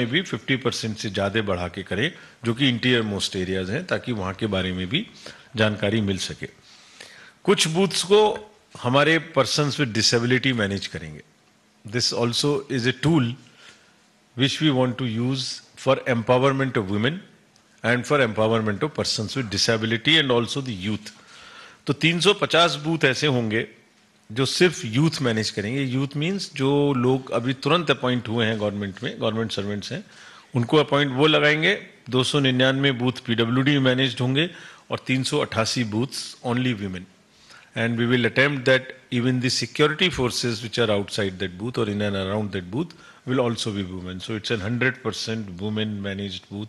में भी 50 परसेंट से ज़्यादा बढ़ा के करें जो कि इंटीरियर मोस्ट एरियाज हैं ताकि वहां के बारे में भी जानकारी मिल सके कुछ बूथ्स को हमारे पर्सन विद डिसेबिलिटी मैनेज करेंगे this also is a tool which we want to use for empowerment of women and for empowerment of person with disability and also the youth तो 350 बूथ ऐसे होंगे जो सिर्फ youth manage करेंगे youth means जो लोग अभी तुरंत अपॉइंट हुए हैं गवर्नमेंट में गवर्नमेंट सर्वेंट्स हैं उनको अपॉइंट वो लगाएंगे दो सौ निन्यानवे booth P W D manage होंगे और तीन सौ अट्ठासी booths only women and we will attempt that even the security forces which are outside that booth और in and around that booth will also be women so it's an hundred percent women manage booth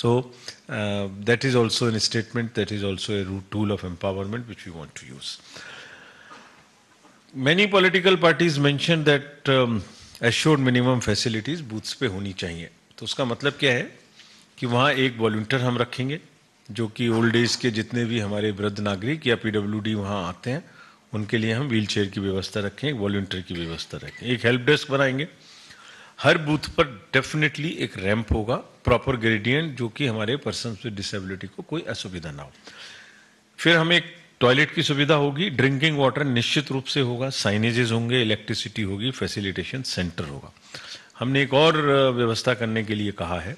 so that is also an statement that is also a tool of empowerment which we want to use many political parties mention that assured minimum facilities booths पे होनी चाहिए तो उसका मतलब क्या है कि वहाँ एक वॉल्टियर हम रखेंगे जो कि ओल्ड एज के जितने भी हमारे वृद्ध नागरिक या पीडब्ल्यू डी वहाँ आते हैं उनके लिए हम व्हील चेयर की व्यवस्था रखें एक वॉल्टियर की व्यवस्था रखें एक हेल्प डेस्क बनाएंगे हर बूथ पर डेफिनेटली एक रैंप होगा प्रॉपर ग्रेडियंट जो कि हमारे पर्सन विद डिसेबिलिटी को कोई असुविधा ना हो फिर हम एक टॉयलेट की सुविधा होगी ड्रिंकिंग वाटर निश्चित रूप से होगा साइनेजेस होंगे इलेक्ट्रिसिटी होगी फैसिलिटेशन सेंटर होगा हमने एक और व्यवस्था करने के लिए कहा है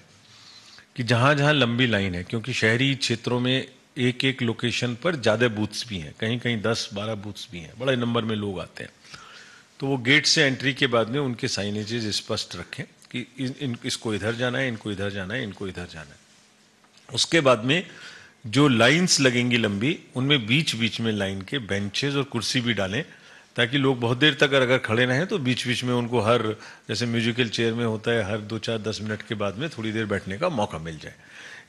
कि जहां जहां लंबी लाइन है क्योंकि शहरी क्षेत्रों में एक एक लोकेशन पर ज़्यादा बूथ्स भी हैं कहीं कहीं दस बारह बूथ्स भी हैं बड़े नंबर में लोग आते हैं तो वो गेट से एंट्री के बाद में उनके साइनेजेज स्पष्ट रखें कि इन, इन इसको इधर जाना है इनको इधर जाना है इनको इधर जाना है उसके बाद में जो लाइंस लगेंगी लंबी उनमें बीच बीच में लाइन के बेंचेस और कुर्सी भी डालें ताकि लोग बहुत देर तक अगर खड़े रहें तो बीच बीच में उनको हर जैसे म्यूजिकल चेयर में होता है हर दो चार दस मिनट के बाद में थोड़ी देर बैठने का मौका मिल जाए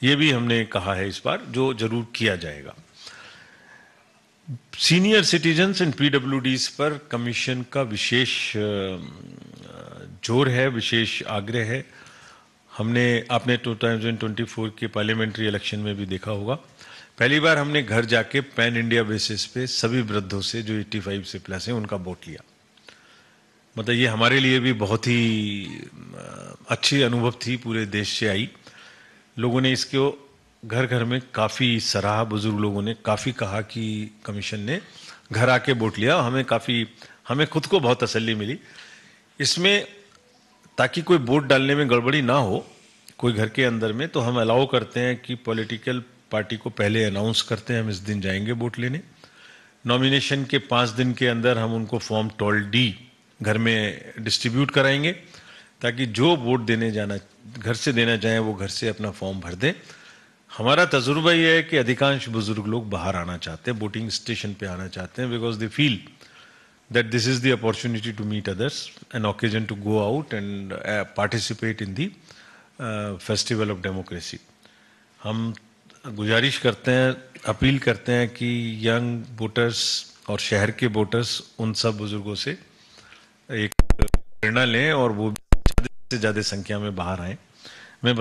ये भी हमने कहा है इस बार जो जरूर किया जाएगा सीनियर सिटीजन्स एंड पीडब्ल्यू पर कमीशन का विशेष जोर है विशेष आग्रह है हमने आपने 2024 के पार्लियामेंट्री इलेक्शन में भी देखा होगा पहली बार हमने घर जाके पैन इंडिया बेसिस पे सभी वृद्धों से जो 85 से प्लस हैं उनका वोट लिया मतलब ये हमारे लिए भी बहुत ही अच्छी अनुभव थी पूरे देश से आई लोगों ने इसको घर घर में काफ़ी सराहा बुजुर्ग लोगों ने काफ़ी कहा कि कमीशन ने घर आके वोट लिया हमें काफ़ी हमें खुद को बहुत तसल्ली मिली इसमें ताकि कोई वोट डालने में गड़बड़ी ना हो कोई घर के अंदर में तो हम अलाउ करते हैं कि पॉलिटिकल पार्टी को पहले अनाउंस करते हैं हम इस दिन जाएंगे वोट लेने नॉमिनेशन के पाँच दिन के अंदर हम उनको फॉर्म टोल डी घर में डिस्ट्रीब्यूट कराएंगे ताकि जो वोट देने जाना घर से देना चाहें वो घर से अपना फॉर्म भर दें हमारा तजुर्बा ये है कि अधिकांश बुजुर्ग लोग बाहर आना चाहते हैं वोटिंग स्टेशन पे आना चाहते हैं because they feel that this is the opportunity to meet others, an occasion to go out and uh, participate in the uh, festival of democracy. हम गुजारिश करते हैं अपील करते हैं कि यंग वोटर्स और शहर के वोटर्स उन सब बुजुर्गों से एक प्रेरणा लें और वो ज़्यादा से ज़्यादा संख्या में बाहर आएँ मैं